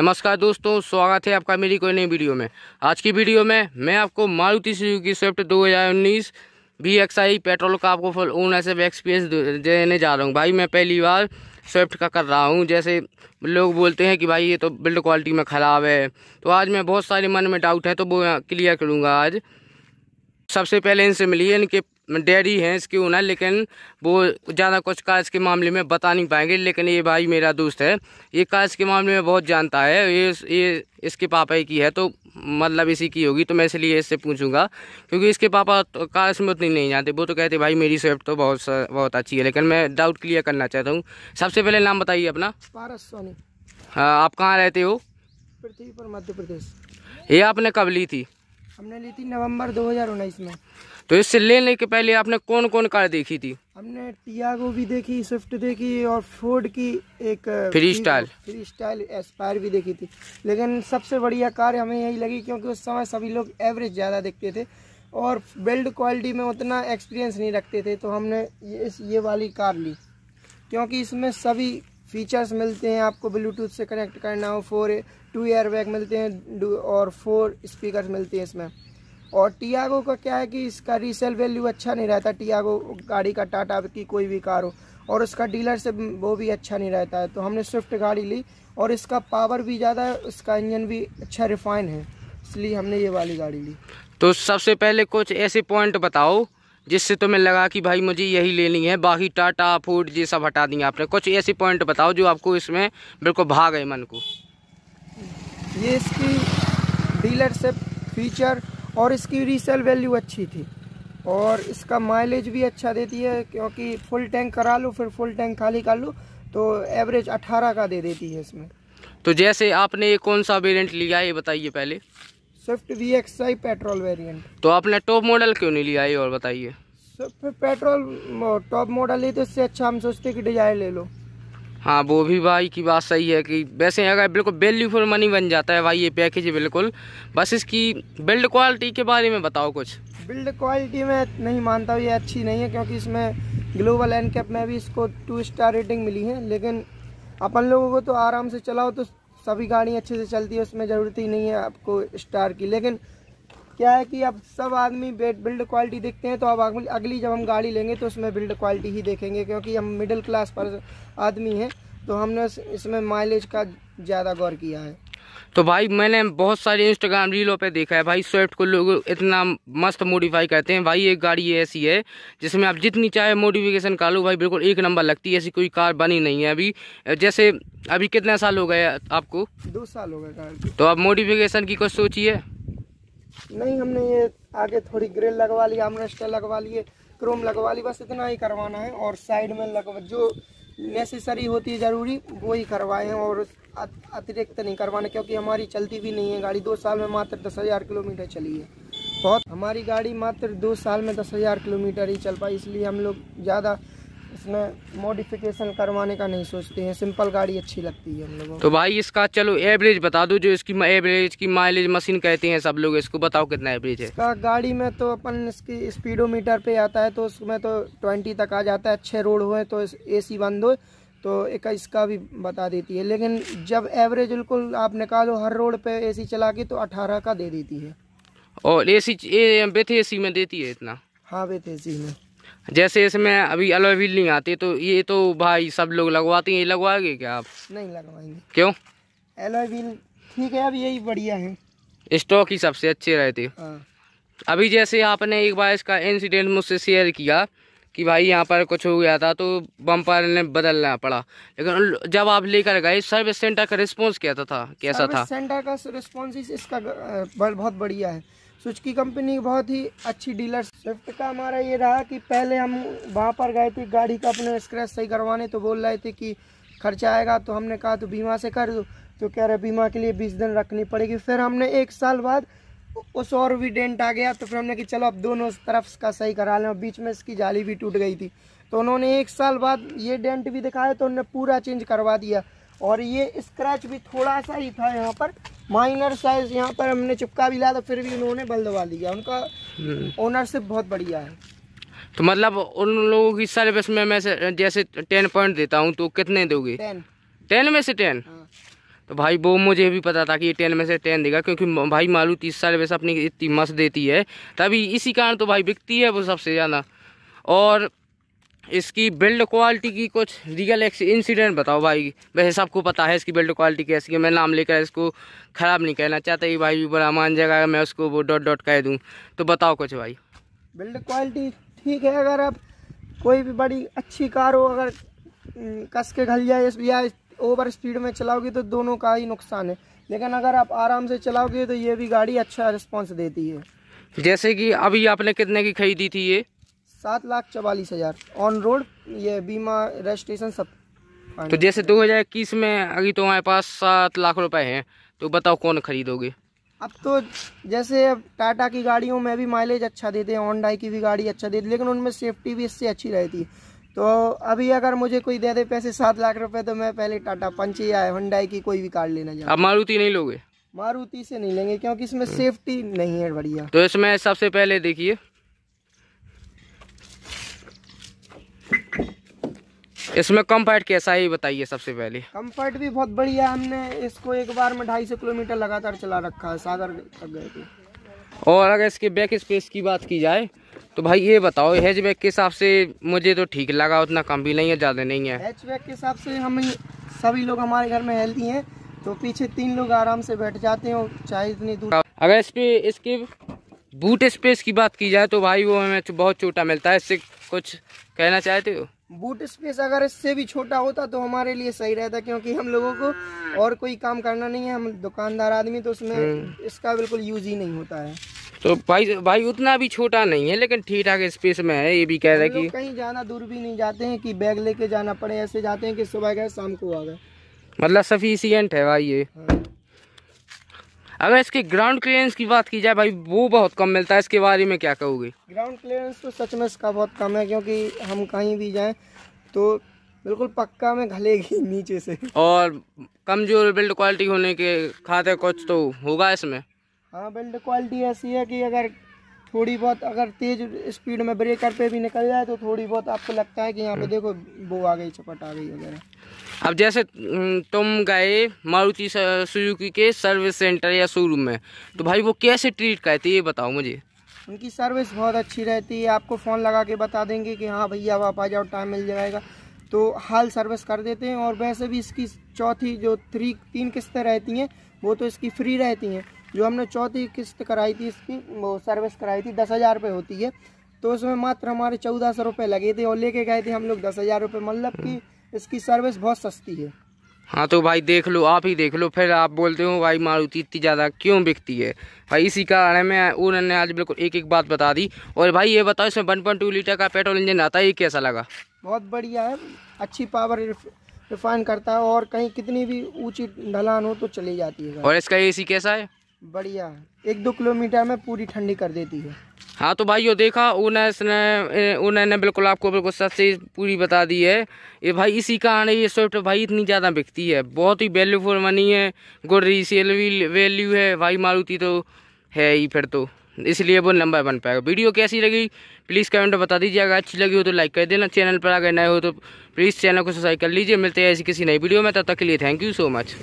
नमस्कार दोस्तों स्वागत है आपका मेरी कोई नई वीडियो में आज की वीडियो में मैं आपको Maruti Suzuki Swift 2019 I petrol का आपको फुल ओन एस एक्सपीरियंस देने जा रहा हूँ भाई मैं पहली बार स्विफ्ट का कर रहा हूँ जैसे लोग बोलते हैं कि भाई ये तो बिल्ड क्वालिटी में ख़राब है तो आज मैं बहुत सारे मन में डाउट है तो वो क्लियर करूँगा आज सबसे पहले इनसे मिलिए इनके डैडी हैं इसके ऊना लेकिन वो ज़्यादा कुछ काज के मामले में बता नहीं पाएंगे लेकिन ये भाई मेरा दोस्त है ये काज के मामले में बहुत जानता है ये ये इसके पापा की है तो मतलब इसी की होगी तो मैं इसलिए इससे पूछूंगा क्योंकि इसके पापा तो काश में उतनी नहीं जानते वो तो कहते भाई मेरी स्विफ्ट तो बहुत बहुत अच्छी है लेकिन मैं डाउट क्लियर करना चाहता हूँ सबसे पहले नाम बताइए अपना पारस सोनी हाँ आप कहाँ रहते हो पृथ्वी पर मध्य प्रदेश ये आपने कब ली थी हमने ली थी नवंबर 2019 में तो इससे लेने के पहले आपने कौन कौन कार देखी थी हमने टियागो भी देखी स्विफ्ट देखी और फोर्ड की एक freestyle freestyle Aspire भी देखी थी लेकिन सबसे बढ़िया कार हमें यही लगी क्योंकि उस समय सभी लोग एवरेज ज़्यादा देखते थे और बिल्ड क्वालिटी में उतना एक्सपीरियंस नहीं रखते थे तो हमने ये इस ये वाली कार ली क्योंकि इसमें सभी फीचर्स मिलते हैं आपको ब्लूटूथ से कनेक्ट करना हो फोर टू एयर बैग मिलते हैं और फोर स्पीकर मिलते हैं इसमें और टियागो का क्या है कि इसका रीसेल वैल्यू अच्छा नहीं रहता टियागो गाड़ी का टाटा की कोई भी कार हो और उसका डीलर से वो भी अच्छा नहीं रहता है तो हमने स्विफ्ट गाड़ी ली और इसका पावर भी ज़्यादा है उसका इंजन भी अच्छा रिफाइन है इसलिए हमने ये वाली गाड़ी ली तो सबसे पहले कुछ ऐसे पॉइंट बताओ जिससे तुम्हें लगा कि भाई मुझे यही लेनी है बाकी टाटा फूड ये सब हटा दिए आपने कुछ ऐसे पॉइंट बताओ जो आपको इसमें बिल्कुल भाग है मन को ये इसकी डीलरशिप फीचर और इसकी रीसेल वैल्यू अच्छी थी और इसका माइलेज भी अच्छा देती है क्योंकि फुल टैंक करा लूँ फिर फुल टैंक खाली कर लूँ तो एवरेज 18 का दे देती है इसमें तो जैसे आपने कौन सा वेरिएंट लिया है ये बताइए पहले Swift V X I petrol variant तो आपने टॉप मॉडल क्यों नहीं लिया है और बताइए पेट्रोल टॉप मॉडल ही तो इससे अच्छा हम सोचते कि डिजायर ले लो हाँ वो भी भाई की बात सही है कि वैसे अगर बिल्कुल वैल्यू फॉर मनी बन जाता है भाई ये पैकेज बिल्कुल बस इसकी बिल्ड क्वालिटी के बारे में बताओ कुछ बिल्ड क्वालिटी में नहीं मानता ये अच्छी नहीं है क्योंकि इसमें ग्लोबल एंड कैप में भी इसको टू स्टार रेटिंग मिली है लेकिन अपन लोगों को तो आराम से चलाओ तो सभी गाड़ी अच्छे से चलती है उसमें ज़रूरत ही नहीं है आपको स्टार की लेकिन क्या है कि अब सब आदमी बिल्ड क्वालिटी देखते हैं तो अब अगली जब हम गाड़ी लेंगे तो उसमें बिल्ड क्वालिटी ही देखेंगे क्योंकि हम मिडिल क्लास पर आदमी हैं तो हमने इसमें माइलेज का ज़्यादा गौर किया है तो भाई मैंने बहुत सारे इंस्टाग्राम रीलों पे देखा है भाई स्विफ्ट को लोग इतना मस्त मॉडिफाई करते हैं भाई एक गाड़ी ऐसी है जिसमें आप जितनी चाहे मॉडिफिकेशन कर लो भाई बिल्कुल एक नंबर लगती है ऐसी कोई कार बनी नहीं है अभी जैसे अभी कितना साल हो गया आपको दो साल हो गए तो आप मॉडिफिकेशन की कुछ सोचिए नहीं हमने ये आगे थोड़ी ग्रिल लगवा ली आमरेस्टर लगवा लिए क्रोम लगवा ली बस इतना ही करवाना है और साइड में लगवा जो नेसेसरी होती है ज़रूरी वो ही करवाए हैं और अतिरिक्त नहीं करवाना क्योंकि हमारी चलती भी नहीं है गाड़ी दो साल में मात्र दस हज़ार किलोमीटर चली है बहुत हमारी गाड़ी मात्र दो साल में दस हज़ार किलोमीटर ही चल पाई इसलिए हम लोग ज़्यादा इसमें मॉडिफिकेशन करवाने का नहीं सोचते हैं सिंपल गाड़ी अच्छी लगती है हम लोगों तो भाई इसका चलो एवरेज बता दो जो इसकी एवरेज की माइलेज मशीन कहते हैं सब लोग इसको बताओ कितना एवरेज है इसका गाड़ी में तो अपन इसकी स्पीडोमीटर पे आता है तो उसमें तो ट्वेंटी तक आ जाता है अच्छे रोड हुए तो ए सी बंद हो तो एक इसका भी बता देती है लेकिन जब एवरेज बिल्कुल आप निकालो हर रोड पे ए चला के तो अठारह का दे देती है और ए बेथ ए सी में देती है इतना हाँ ए सी में जैसे इसमें अभी अलॉय व्हील नहीं आती तो ये तो भाई सब लोग लगवाते हैं लगवाएंगे क्या आप नहीं लगवाएंगे क्यों अलॉय व्हील ठीक है अब यही बढ़िया है स्टॉक ही सबसे अच्छे रहते हाँ। अभी जैसे आपने एक बार इसका इंसिडेंट मुझसे शेयर किया कि भाई यहाँ पर कुछ हो गया था तो बम्पर ने बदलना पड़ा लेकिन जब आप लेकर गए सर्विस सेंटर का रिस्पांस कैसा था कैसा था सेंटर का रिस्पांस इसका बहुत बढ़िया है स्विच की कंपनी बहुत ही अच्छी डीलर स्विफ्ट का हमारा ये रहा कि पहले हम वहाँ पर गए थे गाड़ी का अपने स्क्रैच सही करवाने तो बोल रहे थे कि खर्चा आएगा तो हमने कहा तो बीमा से कर दो तो कह रहे बीमा के लिए बीस दिन रखनी पड़ेगी फिर हमने एक साल बाद उस और भी डेंट आ गया तो फिर हमने कि चलो अब दोनों तरफ का सही करा लें और बीच में इसकी जाली भी टूट गई थी तो उन्होंने एक साल बाद ये डेंट भी दिखाया तो उन्होंने पूरा चेंज करवा दिया और ये स्क्रैच भी थोड़ा सा ही था यहाँ पर माइनर साइज यहाँ पर हमने चिपका भी लाया था तो फिर भी उन्होंने बल दबा लिया उनका ओनरशिप हम्म। बहुत बढ़िया है तो मतलब उन लोगों की सर्विस में मैं जैसे टेन पॉइंट देता हूँ तो कितने दोगे टेन में से टेन हाँ। तो भाई वो मुझे भी पता था कि ये टेन में से टेन देगा क्योंकि भाई तीस साल वैसे अपनी इतनी मस्त देती है तभी इसी कारण तो भाई बिकती है वो सबसे ज़्यादा और इसकी बिल्ड क्वालिटी की कुछ रियल इंसिडेंट बताओ भाई वैसे सबको पता है इसकी बिल्ड क्वालिटी कैसी है मैं नाम लेकर इसको ख़राब नहीं कहना चाहता ये भाई बड़ा मान जाएगा मैं उसको वो डॉट डॉट कह दूँ तो बताओ कुछ भाई बिल्ड क्वालिटी ठीक है अगर आप कोई भी बड़ी अच्छी कार हो अगर हम्म, कस के घल जाए या ओवर स्पीड में चलाओगे तो दोनों का ही नुकसान है लेकिन अगर आप आराम से चलाओगे तो ये भी गाड़ी अच्छा रिस्पॉन्स देती है जैसे कि अभी आपने कितने की खरीदी थी ये सात लाख चवालीस हज़ार ऑन रोड ये बीमा रजिस्ट्रेशन सब तो जैसे दो हज़ार इक्कीस में अभी तो हमारे पास सात लाख रुपए हैं तो बताओ कौन खरीदोगे अब तो जैसे टाटा की गाड़ियों में भी माइलेज अच्छा देते हैं होंडाई की भी गाड़ी अच्छा देती लेकिन उनमें सेफ्टी भी इससे अच्छी रहती है तो अभी अगर मुझे कोई दे दे पैसे सात लाख रुपए तो मैं पहले टाटा पंच या हंडाई की कोई भी कार लेना चाहिए अब मारुति नहीं लोगे मारुति से नहीं लेंगे क्योंकि इसमें सेफ्टी नहीं है बढ़िया तो इसमें सबसे पहले देखिए इसमें कम्फर्ट कैसा है बताइए सबसे पहले कम्फर्ट भी बहुत बढ़िया हमने इसको एक बार में ढाई सौ किलोमीटर लगातार चला रखा है सागर तक गए थे और अगर इसके बैक स्पेस की बात की जाए तो भाई ये बताओ बैग के हिसाब से मुझे तो ठीक लगा उतना कम भी नहीं है ज़्यादा नहीं है बैग के हिसाब से हम सभी लोग हमारे घर में हेल्थी हैं तो पीछे तीन लोग आराम से बैठ जाते हैं चाहे इतनी दूर अगर इस पे इसकी बूट स्पेस की बात की जाए तो भाई वो हमें तो बहुत छोटा मिलता है इससे कुछ कहना चाहते हो बूट स्पेस अगर इससे भी छोटा होता तो हमारे लिए सही रहता क्योंकि हम लोगों को और कोई काम करना नहीं है हम दुकानदार आदमी तो उसमें हम्म। इसका बिल्कुल यूज ही नहीं होता है तो भाई भाई उतना भी छोटा नहीं है लेकिन ठीक ठाक स्पेस में है ये भी कह रहे कि कहीं जाना दूर भी नहीं जाते हैं कि बैग लेके जाना पड़े ऐसे जाते हैं कि सुबह गए शाम को आ गए मतलब सफिशियंट है भाई ये हाँ। अगर इसके ग्राउंड क्लियरेंस की बात की जाए भाई वो बहुत कम मिलता है इसके बारे में क्या कहोगे ग्राउंड क्लियरेंस तो सच में इसका बहुत कम है क्योंकि हम कहीं भी जाएं तो बिल्कुल पक्का में घलेगी नीचे से और कमजोर बिल्ड क्वालिटी होने के खाते कुछ तो होगा इसमें हाँ बिल्ड क्वालिटी ऐसी है कि अगर थोड़ी बहुत अगर तेज़ स्पीड में ब्रेक करते भी निकल जाए तो थोड़ी बहुत आपको लगता है कि यहाँ पे हम्म। देखो वो आ गई चपट आ गई वगैरह अब जैसे हम्म, तुम गए मारुति सुजुकी के सर्विस सेंटर या शोरूम में तो भाई वो कैसे ट्रीट करते ये बताओ मुझे उनकी सर्विस बहुत अच्छी रहती है आपको फ़ोन लगा के बता देंगे कि हाँ भैया आप आ जाओ टाइम मिल जाएगा तो हाल सर्विस कर देते हैं और वैसे भी इसकी चौथी जो थ्री तीन किस्तें रहती हैं वो तो इसकी फ्री रहती हैं जो हमने चौथी किस्त कराई थी इसकी वो सर्विस कराई थी दस हज़ार रुपये होती है तो उसमें मात्र हमारे चौदह सौ रुपये लगे थे और लेके गए थे हम लोग दस हज़ार रुपये मतलब कि इसकी सर्विस बहुत सस्ती है हाँ तो भाई देख लो आप ही देख लो फिर आप बोलते हो भाई मारुति इतनी ज़्यादा क्यों बिकती है भाई इसी कारण में उन्होंने आज बिल्कुल एक एक बात बता दी और भाई ये बताओ इसमें वन पॉइंट टू लीटर का पेट्रोल इंजन आता है ये कैसा लगा बहुत बढ़िया है अच्छी पावर रिफाइन करता है और कहीं कितनी भी ऊंची ढलान हो तो चली जाती है और इसका एसी कैसा है बढ़िया एक दो किलोमीटर में पूरी ठंडी कर देती है हाँ तो भाई यो देखा उन्होंने उन्होंने बिल्कुल आपको बिल्कुल सच से पूरी बता दी है ये भाई इसी कारण ये स्विफ्ट भाई इतनी ज़्यादा बिकती है बहुत ही वैल्यू फॉर मनी है गुड रीसेल वैल्यू है भाई मारुति तो है ही फिर तो इसलिए वो लंबा बन पाएगा वीडियो कैसी लगी प्लीज़ कमेंट बता दीजिए अगर अच्छी लगी हो तो लाइक कर देना चैनल पर अगर नए हो तो प्लीज़ चैनल को सब्सक्राइब कर लीजिए मिलते हैं ऐसी किसी नई वीडियो में तब तक के लिए थैंक यू सो मच